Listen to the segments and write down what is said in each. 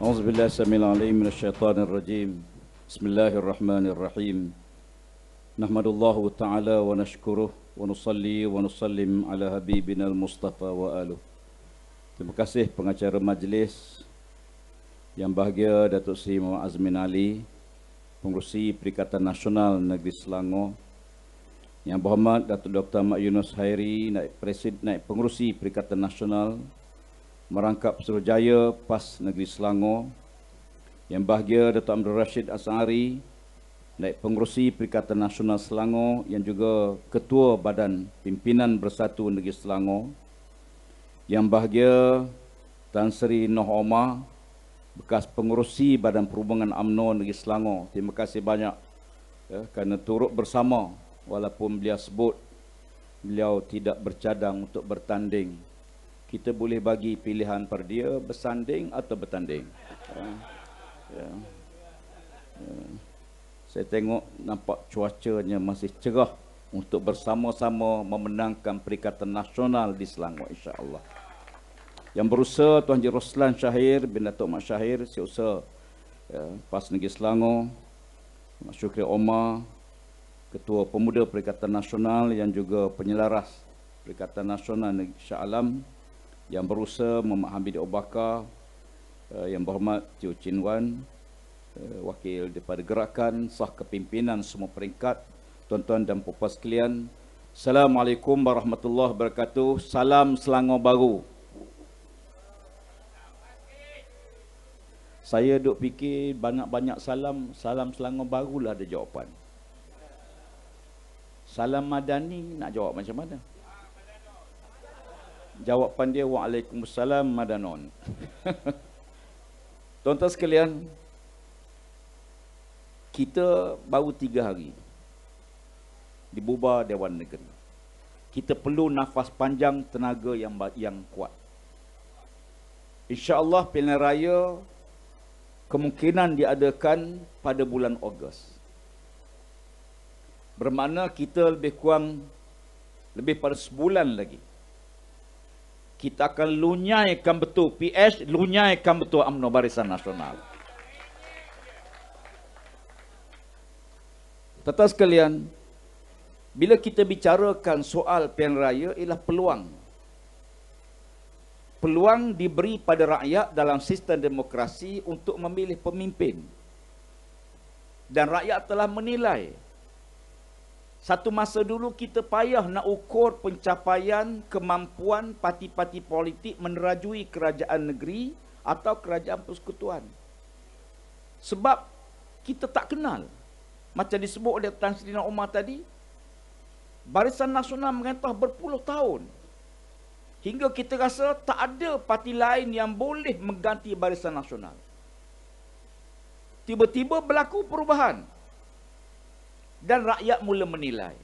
أعوذ بالله السميع العليم من الشيطان الرجيم بسم الله الرحمن الرحيم نحمد الله تعالى ونشكره ونصلي ونسلم على حبيبنا المصطفى وآله Terima kasih pengacara majlis yang bahagia Datuk Seri Muhammad Azmin Ali Pengurusi Perikatan Nasional Negeri Selangor Yang berhormat Datuk Dr. Mak Yunus Hairi Naik, Presid, Naik Pengurusi Perikatan Nasional merangkap Suruhjaya PAS Negeri Selangor Yang bahagia Dato' Abdul Rashid Asari Naik pengurusi Perikatan Nasional Selangor Yang juga Ketua Badan Pimpinan Bersatu Negeri Selangor Yang bahagia Tan Sri Noh Omar Bekas pengurusi Badan Perhubungan UMNO Negeri Selangor Terima kasih banyak ya, Kerana turut bersama Walaupun beliau sebut Beliau tidak bercadang untuk bertanding kita boleh bagi pilihan per dia bersanding atau bertanding. Ya. Ya. Ya. Saya tengok nampak cuacanya masih cerah untuk bersama-sama memenangkan Perikatan Nasional di Selangor insya-Allah. Yang berusaha Tuan Haji Roslan Syahir bin Datuk Mat Syahir seusaha ya, PAS Negeri Selangor Mat Syukri Omar Ketua Pemuda Perikatan Nasional yang juga penyelaras Perikatan Nasional Negeri Shah Alam yang berusaha memahami Dr. Bakar eh, yang berhormat Tio Chin Wan eh, wakil daripada gerakan sah kepimpinan semua peringkat tuan-tuan dan puan-puan sekalian Assalamualaikum warahmatullahi wabarakatuh salam Selangor Baru saya duk fikir banyak-banyak salam salam Selangor lah ada jawapan salam Madani nak jawab macam mana Jawapan dia Waalaikumsalam Madanon Tuan-tuan sekalian Kita baru tiga hari Dibubar Dewan Negeri Kita perlu nafas panjang Tenaga yang yang kuat InsyaAllah pilihan raya Kemungkinan diadakan pada bulan Ogos Bermakna kita lebih kurang Lebih pada sebulan lagi kita akan lunyaikan betul PS, lunyaikan betul UMNO Barisan Nasional. Tetap sekalian, bila kita bicarakan soal pilihan raya ialah peluang. Peluang diberi pada rakyat dalam sistem demokrasi untuk memilih pemimpin. Dan rakyat telah menilai satu masa dulu kita payah nak ukur pencapaian kemampuan parti-parti politik menerajui kerajaan negeri atau kerajaan persekutuan. Sebab kita tak kenal. Macam disebut oleh Tan Sri Umar tadi, Barisan Nasional mengentah berpuluh tahun. Hingga kita rasa tak ada parti lain yang boleh mengganti Barisan Nasional. Tiba-tiba berlaku Perubahan dan rakyat mula menilai.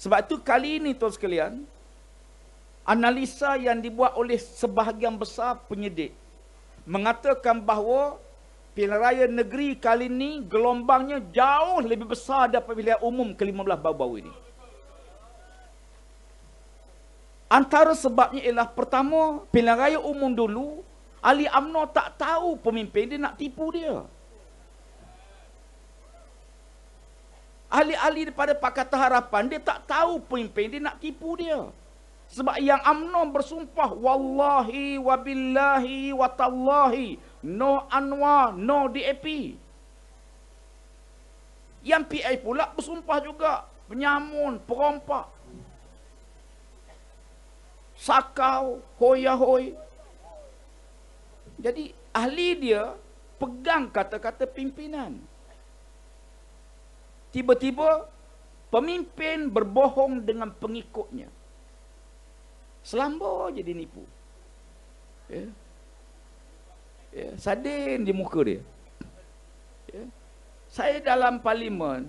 Sebab itu kali ini tuan sekalian, analisa yang dibuat oleh sebahagian besar penyidik mengatakan bahawa pilihan raya negeri kali ini gelombangnya jauh lebih besar daripada pilihan umum ke-15 baru-baru ini. Antara sebabnya ialah pertama, pilihan raya umum dulu, Ali UMNO tak tahu pemimpin dia nak tipu dia. Ahli-ahli daripada Pakatan Harapan, dia tak tahu pemimpin, dia nak tipu dia. Sebab yang UMNO bersumpah, Wallahi wabilahi, watallahi, wa tallahi, no Anwar, no DAP. Yang PA pula bersumpah juga, penyamun, perompak. Sakau, hoyahoy. Jadi ahli dia pegang kata-kata pimpinan tiba-tiba pemimpin berbohong dengan pengikutnya. Selamba je dia nipu. Ya. Ya, sadin di muka dia. Ya. Saya dalam parlimen,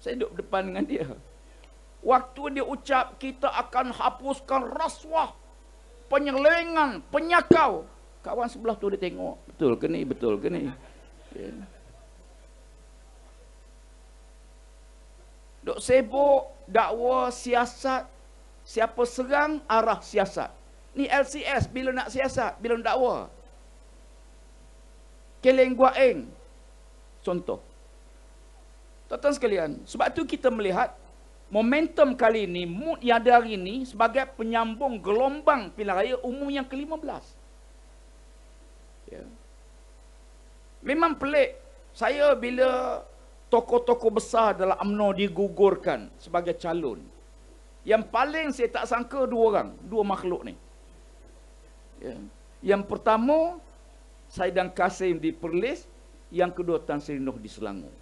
saya duduk depan dengan dia. Waktu dia ucap kita akan hapuskan rasuah penyelengan, penyakau. Kawan sebelah tu dia tengok. Betul ke ni? Betul ke ni? Yeah. Duk sibuk dakwa siasat. Siapa serang arah siasat. Ni LCS bila nak siasat, bila nak dakwa. Keleng eng Contoh. tuan sekalian, sebab tu kita melihat momentum kali ini, mood yang ada hari ini sebagai penyambung gelombang pilihan raya umum yang ke-15. Yeah. Memang pelik. Saya bila tokoh-tokoh besar dalam UMNO digugurkan sebagai calon. Yang paling saya tak sangka dua orang, dua makhluk ni. Ya. Yang pertama, Saidan Kasim di Perlis. Yang kedua, Tan Sri Noh di Selangor.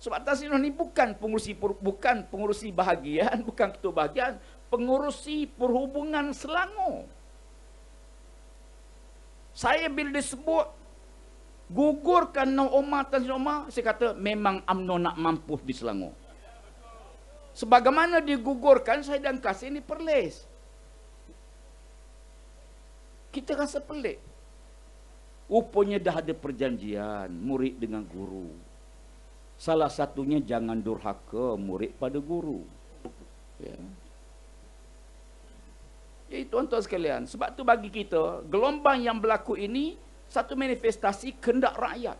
Sebab Tan Sri Noh ni bukan pengurusi, bukan pengurusi bahagian, bukan ketua bahagian. Pengurusi perhubungan Selangor. Saya bila disebut gugurkan Nong Omar Tan Sri Omar saya kata memang UMNO nak mampus di Selangor sebagaimana digugurkan saya dan Kasih ini perlis kita rasa pelik rupanya dah ada perjanjian murid dengan guru salah satunya jangan durhaka murid pada guru ya. Jadi tuan-tuan sekalian, sebab tu bagi kita, gelombang yang berlaku ini satu manifestasi kehendak rakyat.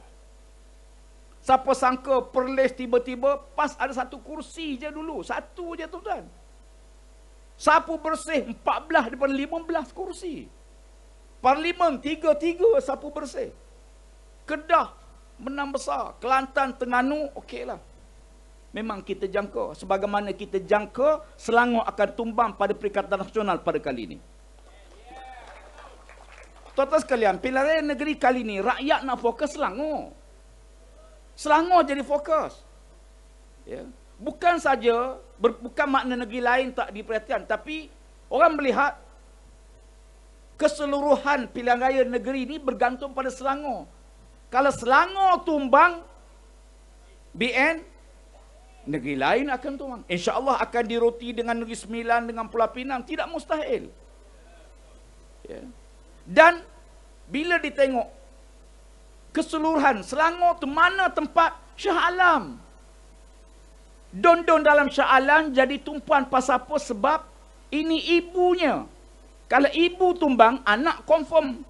Siapa sangka Perlis tiba-tiba pas ada satu kursi je dulu. Satu je tuan-tuan. Sapu bersih 14 daripada 15 kursi. Parlimen tiga-tiga sapu bersih. Kedah menang besar. Kelantan, Tenganu, okeylah. Memang kita jangka. Sebagaimana kita jangka, Selangor akan tumbang pada perikatan nasional pada kali ini. Tuan-tuan sekalian, pilihan negeri kali ini, rakyat nak fokus Selangor. Selangor jadi fokus. Ya. Bukan saja, ber, bukan makna negeri lain tak diperhatikan, tapi orang melihat keseluruhan pilihan raya negeri ini bergantung pada Selangor. Kalau Selangor tumbang, BN, negeri lain akan tumbang. Insya Allah akan diroti dengan Negeri Sembilan, dengan Pulau Pinang. Tidak mustahil. Ya. Dan bila ditengok keseluruhan Selangor tu mana tempat Shah Alam. Don-don dalam Shah Alam jadi tumpuan pasal apa sebab ini ibunya. Kalau ibu tumbang, anak confirm.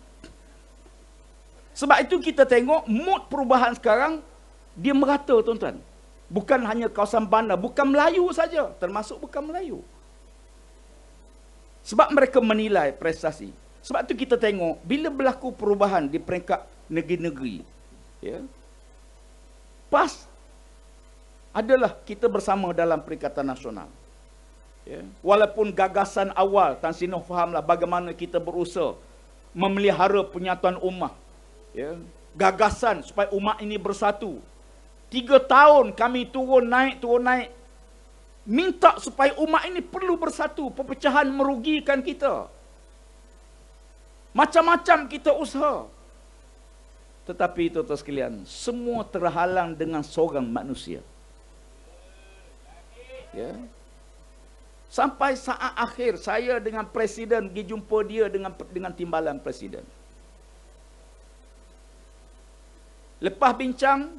Sebab itu kita tengok mood perubahan sekarang, dia merata tuan-tuan. Bukan hanya kawasan bandar, bukan Melayu saja, termasuk bukan Melayu. Sebab mereka menilai prestasi. Sebab tu kita tengok bila berlaku perubahan di peringkat negeri-negeri. Ya. PAS adalah kita bersama dalam Perikatan Nasional. Ya. Walaupun gagasan awal Tan Sino fahamlah bagaimana kita berusaha memelihara penyatuan umat. Ya. Gagasan supaya umat ini bersatu. Tiga tahun kami turun naik, turun naik. Minta supaya umat ini perlu bersatu. Pepecahan merugikan kita. Macam-macam kita usaha. Tetapi itu tuan sekalian, semua terhalang dengan seorang manusia. Ya. Sampai saat akhir saya dengan presiden pergi jumpa dia dengan dengan timbalan presiden. Lepas bincang,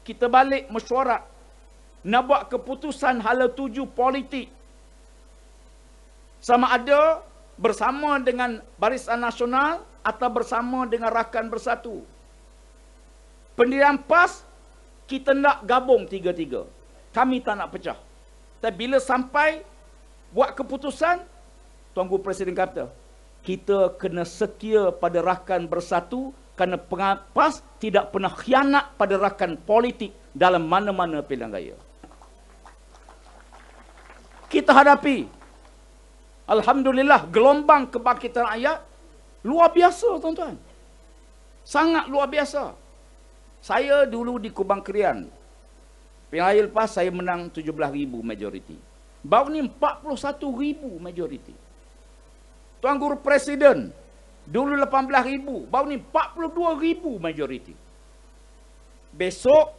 kita balik mesyuarat nak buat keputusan hala tuju politik. Sama ada bersama dengan Barisan Nasional atau bersama dengan Rakan Bersatu. Pendirian PAS, kita nak gabung tiga-tiga. Kami tak nak pecah. Tapi bila sampai buat keputusan, Tuanku Presiden kata, kita kena setia pada Rakan Bersatu kerana PAS tidak pernah khianat pada rakan politik dalam mana-mana pilihan raya. Kita hadapi Alhamdulillah gelombang kebangkitan ayat luar biasa tuan-tuan. Sangat luar biasa. Saya dulu di Kubang Kerian Pilihan lepas saya menang ribu majoriti. Baru ni 41,000 majoriti. Tuan Guru Presiden. Dulu ribu Baru ni ribu majoriti. Besok.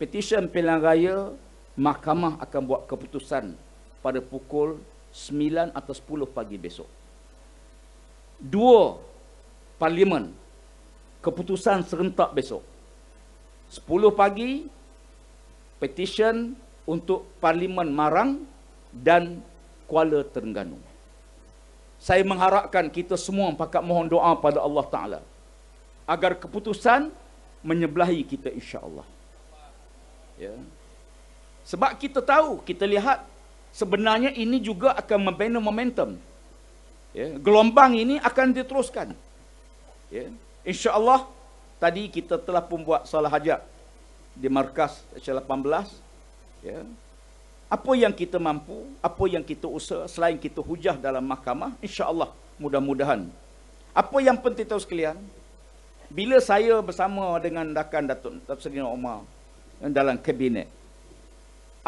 Petisyen pilihan raya. Mahkamah akan buat keputusan. Pada pukul Sembilan atau sepuluh pagi besok. Dua, parlimen. Keputusan serentak besok. Sepuluh pagi, petition untuk parlimen Marang dan Kuala Terengganu. Saya mengharapkan kita semua pakat mohon doa pada Allah Ta'ala. Agar keputusan menyebelahi kita insya Allah. Ya. Sebab kita tahu, kita lihat sebenarnya ini juga akan membina momentum. Ya, gelombang ini akan diteruskan. Ya, InsyaAllah, tadi kita telah pun buat salah hajat di markas Aisyah 18. Ya. Apa yang kita mampu, apa yang kita usaha selain kita hujah dalam mahkamah, insyaAllah mudah-mudahan. Apa yang penting tahu sekalian, bila saya bersama dengan rakan Datuk, Datuk Seri Omar dalam kabinet,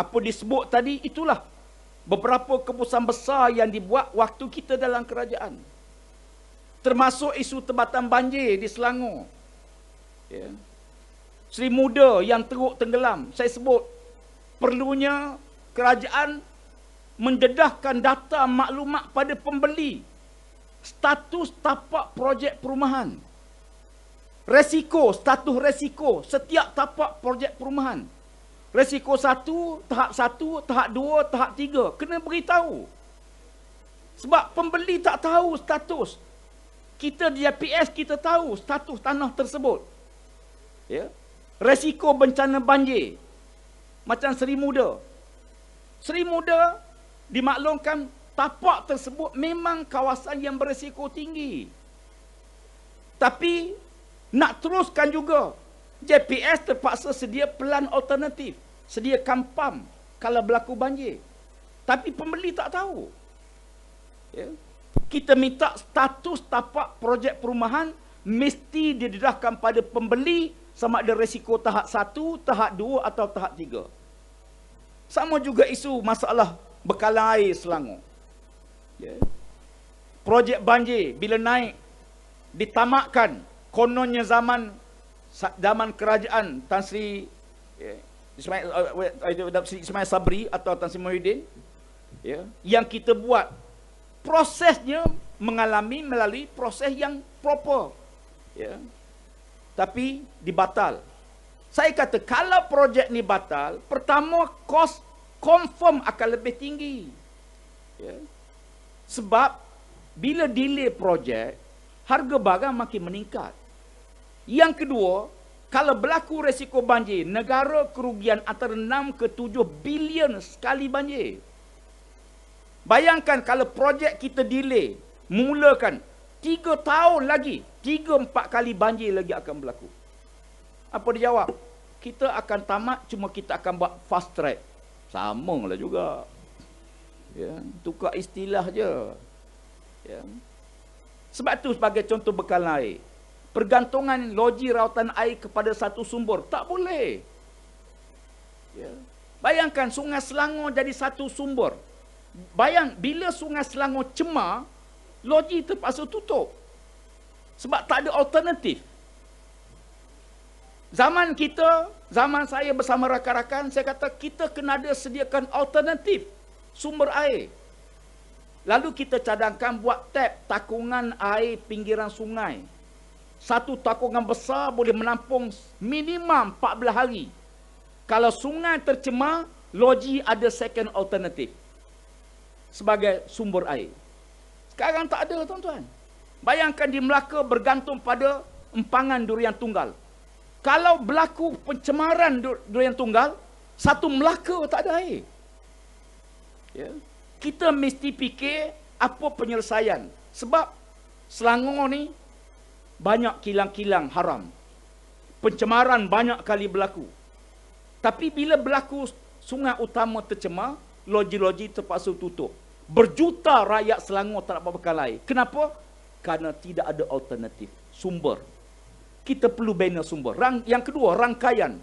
apa disebut tadi itulah beberapa keputusan besar yang dibuat waktu kita dalam kerajaan. Termasuk isu tebatan banjir di Selangor. Ya. Seri muda yang teruk tenggelam. Saya sebut perlunya kerajaan mendedahkan data maklumat pada pembeli. Status tapak projek perumahan. Resiko, status resiko setiap tapak projek perumahan. Resiko satu, tahap satu, tahap dua, tahap tiga. Kena beritahu. Sebab pembeli tak tahu status. Kita di APS, kita tahu status tanah tersebut. Ya? Resiko bencana banjir. Macam Seri Muda. Seri Muda dimaklumkan tapak tersebut memang kawasan yang beresiko tinggi. Tapi nak teruskan juga JPS terpaksa sedia pelan alternatif. Sedia kampam kalau berlaku banjir. Tapi pembeli tak tahu. Ya. Kita minta status tapak projek perumahan mesti didedahkan pada pembeli sama ada resiko tahap 1, tahap 2 atau tahap 3. Sama juga isu masalah bekalan air Selangor. Ya. Projek banjir bila naik ditamakkan kononnya zaman zaman kerajaan Tan Sri ya, Ismail, uh, uh, Ismail Sabri atau Tan Sri Muhyiddin ya, yang kita buat prosesnya mengalami melalui proses yang proper ya. tapi dibatal saya kata kalau projek ni batal pertama kos confirm akan lebih tinggi ya. sebab bila delay projek harga barang makin meningkat yang kedua, kalau berlaku resiko banjir, negara kerugian antara 6 ke 7 bilion sekali banjir. Bayangkan kalau projek kita delay, mulakan 3 tahun lagi, 3-4 kali banjir lagi akan berlaku. Apa dia jawab? Kita akan tamat, cuma kita akan buat fast track. Sama lah juga. Ya, tukar istilah je. Ya. Sebab tu sebagai contoh bekalan air pergantungan loji rautan air kepada satu sumber. Tak boleh. Ya. Bayangkan sungai Selangor jadi satu sumber. Bayang bila sungai Selangor cemar, loji terpaksa tutup. Sebab tak ada alternatif. Zaman kita, zaman saya bersama rakan-rakan, saya kata kita kena ada sediakan alternatif sumber air. Lalu kita cadangkan buat tap takungan air pinggiran sungai satu takungan besar boleh menampung minimum 14 hari. Kalau sungai tercemar, logi ada second alternative sebagai sumber air. Sekarang tak ada tuan-tuan. Bayangkan di Melaka bergantung pada empangan durian tunggal. Kalau berlaku pencemaran durian tunggal, satu Melaka tak ada air. Ya. Kita mesti fikir apa penyelesaian. Sebab Selangor ni banyak kilang-kilang haram. Pencemaran banyak kali berlaku. Tapi bila berlaku sungai utama tercemar, loji-loji terpaksa tutup. Berjuta rakyat Selangor tak dapat bekal air. Kenapa? Kerana tidak ada alternatif. Sumber. Kita perlu bina sumber. Rang, yang kedua, rangkaian.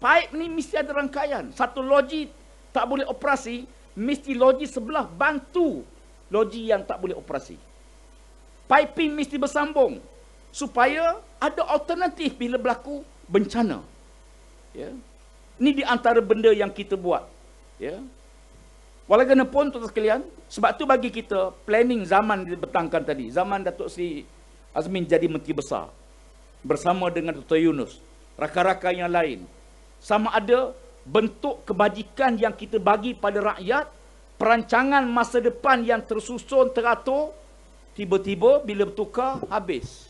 Paip ni mesti ada rangkaian. Satu loji tak boleh operasi, mesti loji sebelah bantu loji yang tak boleh operasi. Piping mesti bersambung supaya ada alternatif bila berlaku bencana. Ya. Ini di antara benda yang kita buat. Ya. Walaupun tuan-tuan sekalian, sebab tu bagi kita planning zaman betangkan tadi. Zaman Datuk Sri Azmin jadi menteri besar. Bersama dengan Dr. Yunus. Rakan-rakan yang lain. Sama ada bentuk kebajikan yang kita bagi pada rakyat. Perancangan masa depan yang tersusun teratur. Tiba-tiba bila bertukar habis.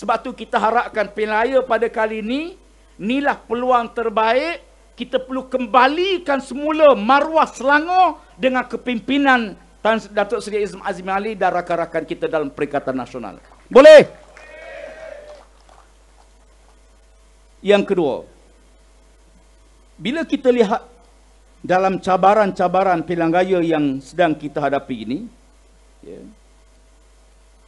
Sebab tu kita harapkan pilaya pada kali ini, inilah peluang terbaik kita perlu kembalikan semula maruah Selangor dengan kepimpinan Tan Datuk Seri Izm Azim Ali dan rakan-rakan kita dalam Perikatan Nasional. Boleh? Yang kedua, bila kita lihat dalam cabaran-cabaran pilihan raya yang sedang kita hadapi ini, ya, yeah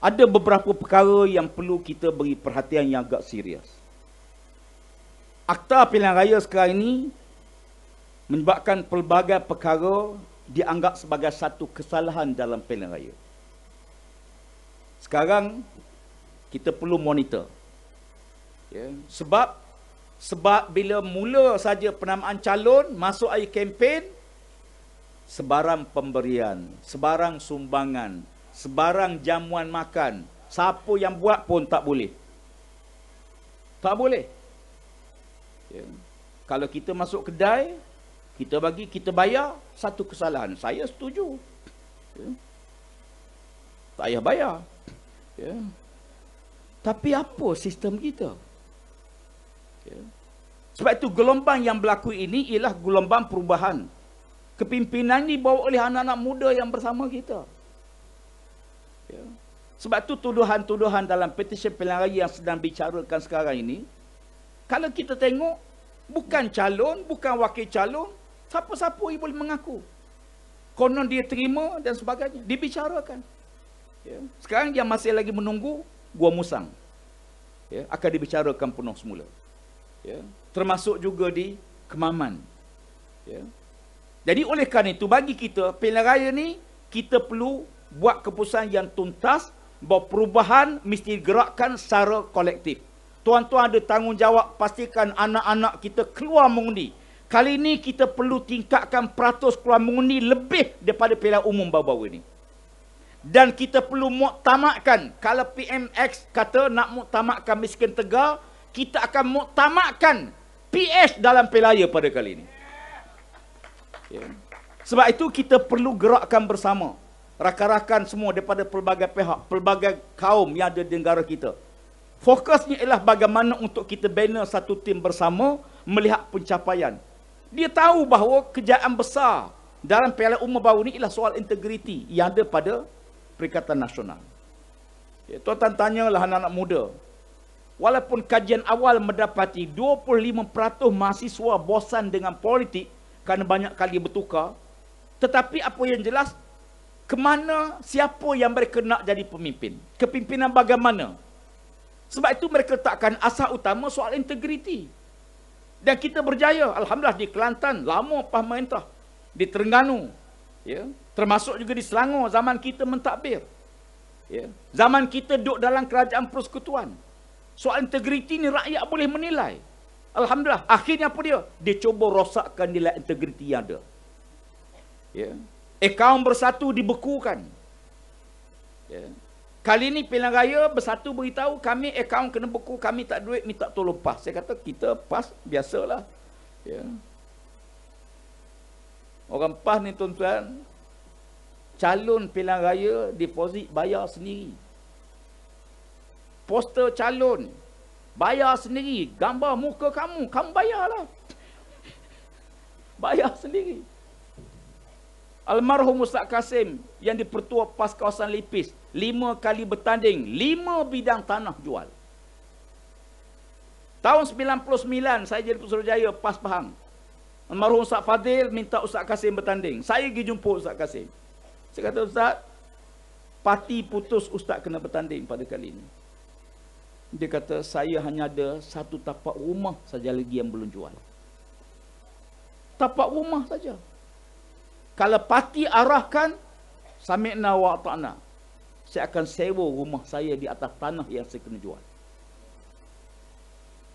ada beberapa perkara yang perlu kita beri perhatian yang agak serius. Akta pilihan raya sekarang ini menyebabkan pelbagai perkara dianggap sebagai satu kesalahan dalam pilihan raya. Sekarang kita perlu monitor. Yeah. Sebab sebab bila mula saja penamaan calon masuk air kempen sebarang pemberian, sebarang sumbangan, sebarang jamuan makan siapa yang buat pun tak boleh tak boleh ya. kalau kita masuk kedai kita bagi kita bayar satu kesalahan saya setuju ya. tak payah bayar ya. tapi apa sistem kita ya. sebab itu gelombang yang berlaku ini ialah gelombang perubahan kepimpinan ini bawa oleh anak-anak muda yang bersama kita sebab tu tuduhan-tuduhan dalam petisyen pilihan raya yang sedang bicarakan sekarang ini, kalau kita tengok, bukan calon, bukan wakil calon, siapa-siapa yang boleh mengaku. Konon dia terima dan sebagainya. Dibicarakan. Ya. Sekarang dia masih lagi menunggu Gua Musang. Ya, akan dibicarakan penuh semula. Ya. Termasuk juga di Kemaman. Jadi oleh kerana itu bagi kita, pilihan raya ni kita perlu buat keputusan yang tuntas bahawa perubahan mesti gerakkan secara kolektif. Tuan-tuan ada tanggungjawab pastikan anak-anak kita keluar mengundi. Kali ini kita perlu tingkatkan peratus keluar mengundi lebih daripada pilihan umum bawah bawah ini. Dan kita perlu muktamakkan kalau PMX kata nak muktamakkan miskin tegar, kita akan muktamakkan PH dalam pilaya pada kali ini. Ya. Sebab itu kita perlu gerakkan bersama rakan-rakan semua daripada pelbagai pihak, pelbagai kaum yang ada di negara kita. Fokusnya ialah bagaimana untuk kita bina satu tim bersama melihat pencapaian. Dia tahu bahawa kejayaan besar dalam Piala Umum baru ini ialah soal integriti yang ada pada Perikatan Nasional. Ya, tuan-tuan tanyalah anak-anak muda. Walaupun kajian awal mendapati 25% mahasiswa bosan dengan politik kerana banyak kali bertukar, tetapi apa yang jelas kemana siapa yang mereka nak jadi pemimpin kepimpinan bagaimana sebab itu mereka letakkan asas utama soal integriti dan kita berjaya alhamdulillah di Kelantan lama pas mentah di Terengganu ya termasuk juga di Selangor zaman kita mentadbir ya zaman kita duduk dalam kerajaan persekutuan soal integriti ni rakyat boleh menilai alhamdulillah akhirnya apa dia dia cuba rosakkan nilai integriti yang ada ya Eh, bersatu dibekukan. Ya. Kali ini pilihan raya bersatu beritahu kami akaun kena beku, kami tak duit, minta tolong pas. Saya kata kita pas, biasalah. Ya. Orang pas ni tuan-tuan, calon pilihan raya deposit bayar sendiri. Poster calon, bayar sendiri. Gambar muka kamu, kamu bayarlah. bayar sendiri. Almarhum Ustaz Kasim yang dipertua pas kawasan lipis. Lima kali bertanding. Lima bidang tanah jual. Tahun 99 saya jadi pesuruhjaya pas Pahang. Almarhum Ustaz Fadil minta Ustaz Kasim bertanding. Saya pergi jumpa Ustaz Kasim. Saya kata Ustaz, parti putus Ustaz kena bertanding pada kali ini. Dia kata, saya hanya ada satu tapak rumah saja lagi yang belum jual. Tapak rumah saja kalau parti arahkan sami'na wa ta'na saya akan sewa rumah saya di atas tanah yang saya kena jual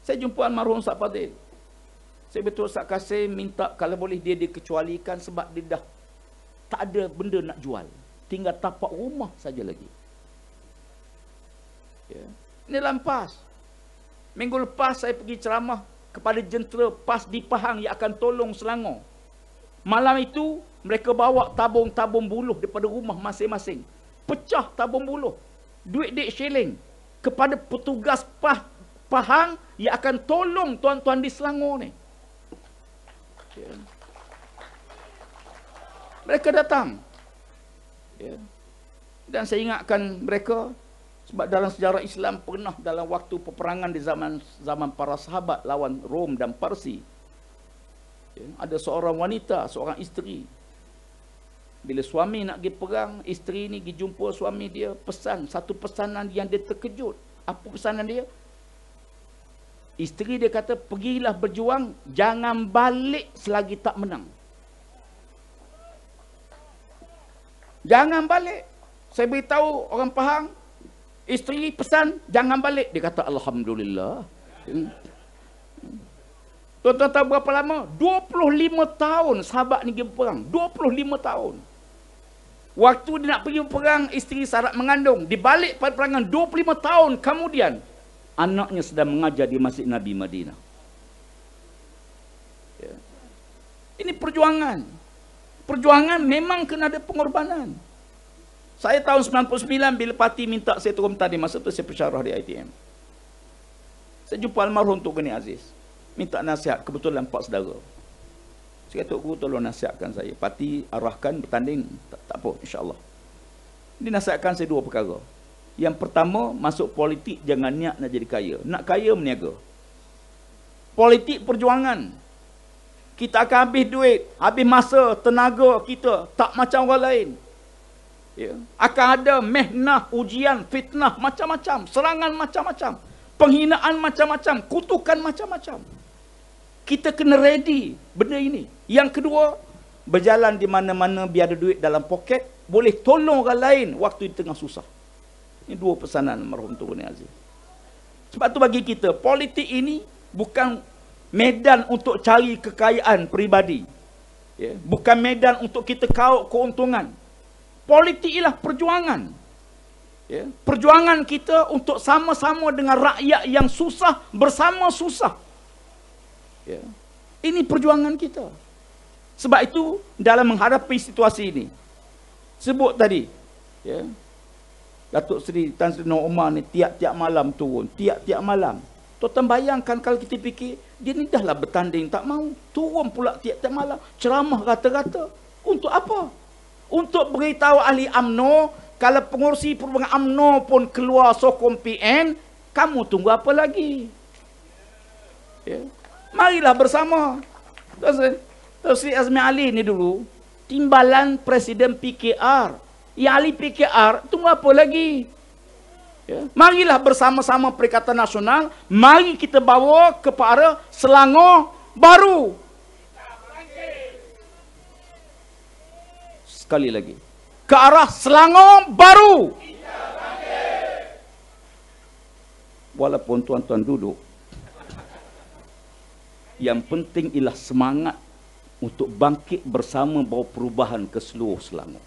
saya jumpa almarhum Ustaz Fadil saya betul Ustaz Kasim minta kalau boleh dia dikecualikan sebab dia dah tak ada benda nak jual tinggal tapak rumah saja lagi ya. ini lampas minggu lepas saya pergi ceramah kepada jentera PAS di Pahang yang akan tolong Selangor Malam itu, mereka bawa tabung-tabung buluh daripada rumah masing-masing. Pecah tabung buluh. Duit dek syiling kepada petugas pah Pahang yang akan tolong tuan-tuan di Selangor ni. Yeah. Mereka datang. Yeah. Dan saya ingatkan mereka sebab dalam sejarah Islam pernah dalam waktu peperangan di zaman zaman para sahabat lawan Rom dan Parsi. Ya, ada seorang wanita, seorang isteri. Bila suami nak pergi perang, isteri ni pergi jumpa suami dia, pesan. Satu pesanan yang dia terkejut. Apa pesanan dia? Isteri dia kata, pergilah berjuang, jangan balik selagi tak menang. Jangan balik. Saya beritahu orang Pahang, isteri pesan, jangan balik. Dia kata, Alhamdulillah. Hmm. Tuan-tuan tahu berapa lama? 25 tahun sahabat ni pergi berperang. 25 tahun. Waktu dia nak pergi berperang, isteri sahabat mengandung. Di balik perangan 25 tahun kemudian, anaknya sedang mengajar di Masjid Nabi Madinah. Ya. Ini perjuangan. Perjuangan memang kena ada pengorbanan. Saya tahun 99 bila parti minta saya turun tadi masa tu saya pensyarah di ITM. Saya jumpa almarhum Tok Gani Aziz minta nasihat kebetulan pak saudara saya kata guru tolong nasihatkan saya parti arahkan bertanding tak, tak apa Allah dia nasihatkan saya dua perkara yang pertama masuk politik jangan niat nak jadi kaya nak kaya meniaga politik perjuangan kita akan habis duit habis masa tenaga kita tak macam orang lain ya. akan ada mehnah ujian fitnah macam-macam serangan macam-macam penghinaan macam-macam kutukan macam-macam kita kena ready benda ini. Yang kedua, berjalan di mana-mana biar ada duit dalam poket, boleh tolong orang lain waktu di tengah susah. Ini dua pesanan marhum Tuan Aziz. Sebab tu bagi kita, politik ini bukan medan untuk cari kekayaan peribadi. Ya, bukan medan untuk kita kau keuntungan. Politik ialah perjuangan. Ya, perjuangan kita untuk sama-sama dengan rakyat yang susah bersama susah. Ya. Ini perjuangan kita. Sebab itu dalam menghadapi situasi ini. Sebut tadi. Ya. Datuk Seri Tan Sri Noor Omar ni tiap-tiap malam turun. Tiap-tiap malam. Tuan-tuan bayangkan kalau kita fikir, dia ni dah lah bertanding tak mau. Turun pula tiap-tiap malam. Ceramah rata-rata. Untuk apa? Untuk beritahu ahli UMNO, kalau pengurusi perubahan UMNO pun keluar sokong PN, kamu tunggu apa lagi? Ya. Yeah. Marilah bersama. tuan Tosri Azmi Ali ni dulu, timbalan Presiden PKR. Yang ahli PKR, tunggu apa lagi? Ya. Marilah bersama-sama Perikatan Nasional, mari kita bawa ke para Selangor baru. Sekali lagi. Ke arah Selangor baru. Walaupun tuan-tuan duduk, yang penting ialah semangat untuk bangkit bersama bawa perubahan ke seluruh Selangor.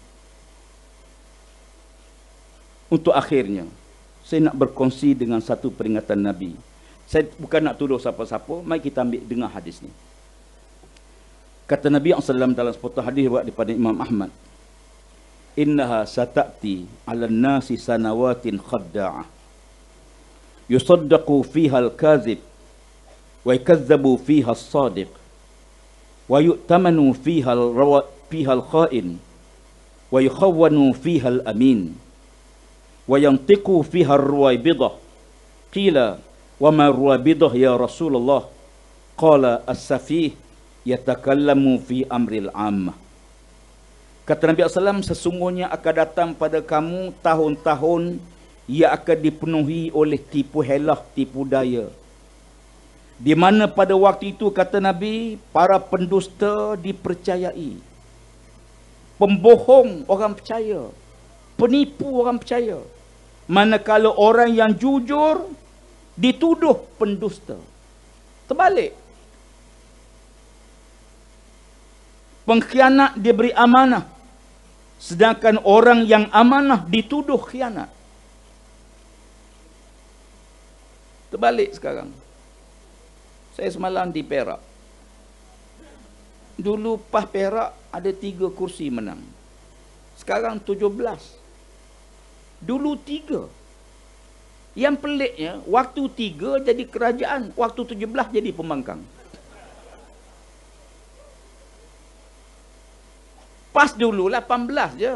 Untuk akhirnya, saya nak berkongsi dengan satu peringatan Nabi. Saya bukan nak tuduh siapa-siapa, mari kita ambil dengar hadis ni. Kata Nabi yang SAW dalam sepotong hadis buat daripada Imam Ahmad. Innaha satati ala nasi sanawatin khadda'ah. Yusaddaqu fiha al-kazib ويكذب فيها الصادق ويؤتمن فيها الروا فيها الخائن ويخون فيها الأمين وينطق فيها الروايبضة قيل وما الروايبضة يا رسول الله قال السفيه يتكلم في أمر العامة Kata Nabi SAW, sesungguhnya akan datang pada kamu tahun-tahun ia akan dipenuhi oleh tipu helah, tipu daya. Di mana pada waktu itu kata Nabi, para pendusta dipercayai. Pembohong orang percaya. Penipu orang percaya. Manakala orang yang jujur dituduh pendusta. Terbalik. Pengkhianat diberi amanah. Sedangkan orang yang amanah dituduh khianat. Terbalik sekarang. Saya semalam di Perak. Dulu PAS Perak ada tiga kursi menang. Sekarang tujuh belas. Dulu tiga. Yang peliknya, waktu tiga jadi kerajaan. Waktu tujuh belas jadi pembangkang. PAS dulu lapan belas je.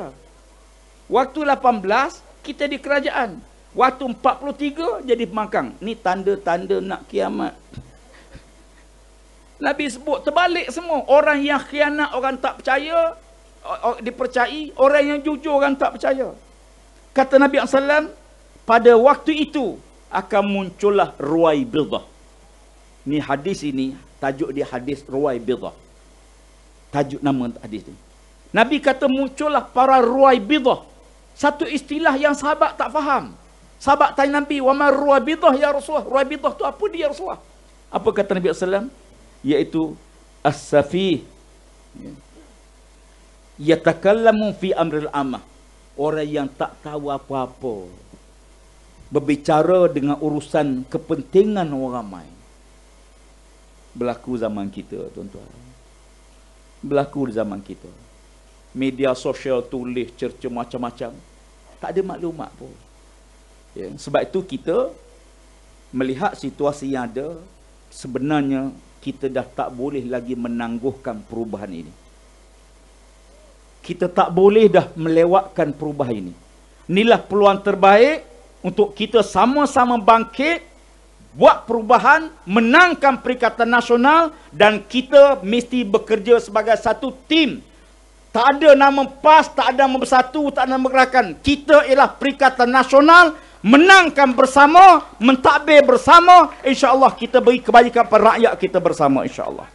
Waktu lapan belas, kita di kerajaan. Waktu 43 jadi pemangkang. Ni tanda-tanda nak kiamat. Nabi sebut terbalik semua. Orang yang khianat orang tak percaya, dipercayai. Orang yang jujur orang tak percaya. Kata Nabi SAW, pada waktu itu akan muncullah ruai bidah. Ni hadis ini, tajuk dia hadis ruai bidah. Tajuk nama hadis ini. Nabi kata muncullah para ruai bidah. Satu istilah yang sahabat tak faham. Sahabat tanya Nabi, "Wa ruai ruwa bidah ya Rasulullah? ruai bidah tu apa dia Rasulullah?" Apa kata Nabi sallallahu Yaitu as-safih ya takallamu fi amril amah orang yang tak tahu apa-apa berbicara dengan urusan kepentingan orang ramai berlaku zaman kita tuan-tuan berlaku di zaman kita media sosial tulis cerca macam-macam tak ada maklumat pun ya. sebab itu kita melihat situasi yang ada sebenarnya kita dah tak boleh lagi menangguhkan perubahan ini. Kita tak boleh dah melewatkan perubahan ini. Inilah peluang terbaik untuk kita sama-sama bangkit, buat perubahan, menangkan perikatan nasional dan kita mesti bekerja sebagai satu tim. Tak ada nama PAS, tak ada nama bersatu, tak ada nama gerakan. Kita ialah perikatan nasional menangkan bersama, mentadbir bersama, insya-Allah kita beri kebaikan kepada rakyat kita bersama insya-Allah.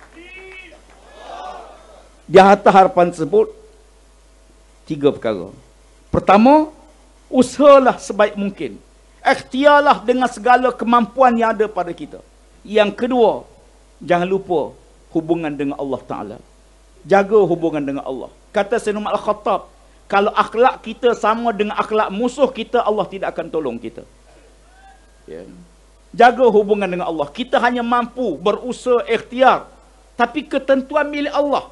Di atas harapan tersebut tiga perkara. Pertama, usahalah sebaik mungkin. Ikhtiarlah dengan segala kemampuan yang ada pada kita. Yang kedua, jangan lupa hubungan dengan Allah Taala. Jaga hubungan dengan Allah. Kata Sayyidina Al-Khattab, kalau akhlak kita sama dengan akhlak musuh kita, Allah tidak akan tolong kita. Yeah. Jaga hubungan dengan Allah. Kita hanya mampu berusaha ikhtiar. Tapi ketentuan milik Allah.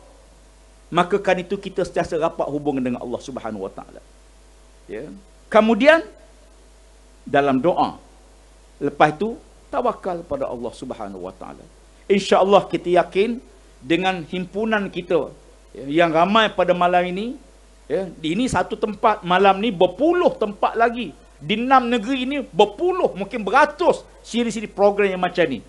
Maka kan itu kita setiasa rapat hubungan dengan Allah subhanahu wa ta'ala. Yeah. Kemudian, dalam doa. Lepas itu, tawakal pada Allah subhanahu wa ta'ala. InsyaAllah kita yakin dengan himpunan kita ya, yang ramai pada malam ini, Ya, ini satu tempat malam ni berpuluh tempat lagi. Di enam negeri ini berpuluh mungkin beratus siri-siri program yang macam ni.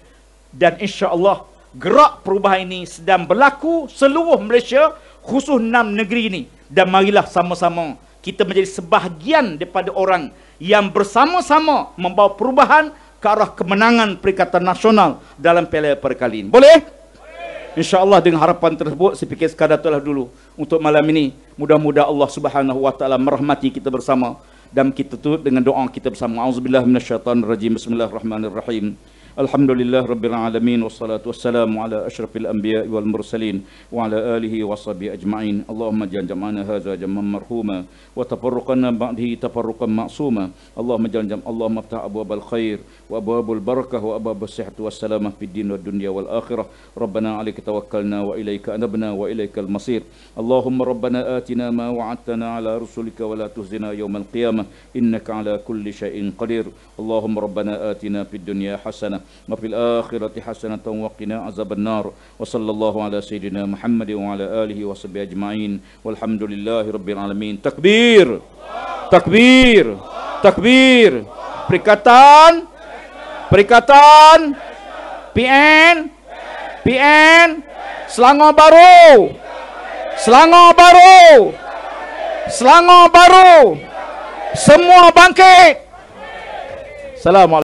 Dan insya-Allah gerak perubahan ini sedang berlaku seluruh Malaysia khusus enam negeri ini. Dan marilah sama-sama kita menjadi sebahagian daripada orang yang bersama-sama membawa perubahan ke arah kemenangan Perikatan Nasional dalam pilihan perkali ini. Boleh? InsyaAllah dengan harapan tersebut, saya fikir sekadar telah dulu untuk malam ini. Mudah-mudah Allah subhanahu wa ta'ala merahmati kita bersama. Dan kita tutup dengan doa kita bersama. A'udzubillah minasyaitan rajim. Bismillahirrahmanirrahim. الحمد لله رب العالمين والصلاة والسلام على أشرف الأنبياء والمرسلين وعلى آله وصحبه أجمعين اللهم اجعل جمعنا هذا جمعا مرحوما وتفرقنا بعده تفرقا معصوما اللهم اجعل جمع اللهم افتح أبواب الخير وأبواب البركة وأبواب الصحة والسلامة في الدين والدنيا والآخرة ربنا عليك توكلنا وإليك أنبنا وإليك المصير اللهم ربنا آتنا ما وعدتنا على رسلك ولا تهزنا يوم القيامة إنك على كل شيء قدير اللهم ربنا آتنا في الدنيا حسنة ما في الآخرة حسنة وقنا عذاب النار وصلى الله على سيدنا محمد وعلى آله وصحبه أجمعين والحمد لله رب العالمين تكبير تكبير تكبير بريكاتان بريكاتان بي ان بي ان سلانغو بارو سلانغو بارو سلانغو بارو سمو بانكيت سلام عليكم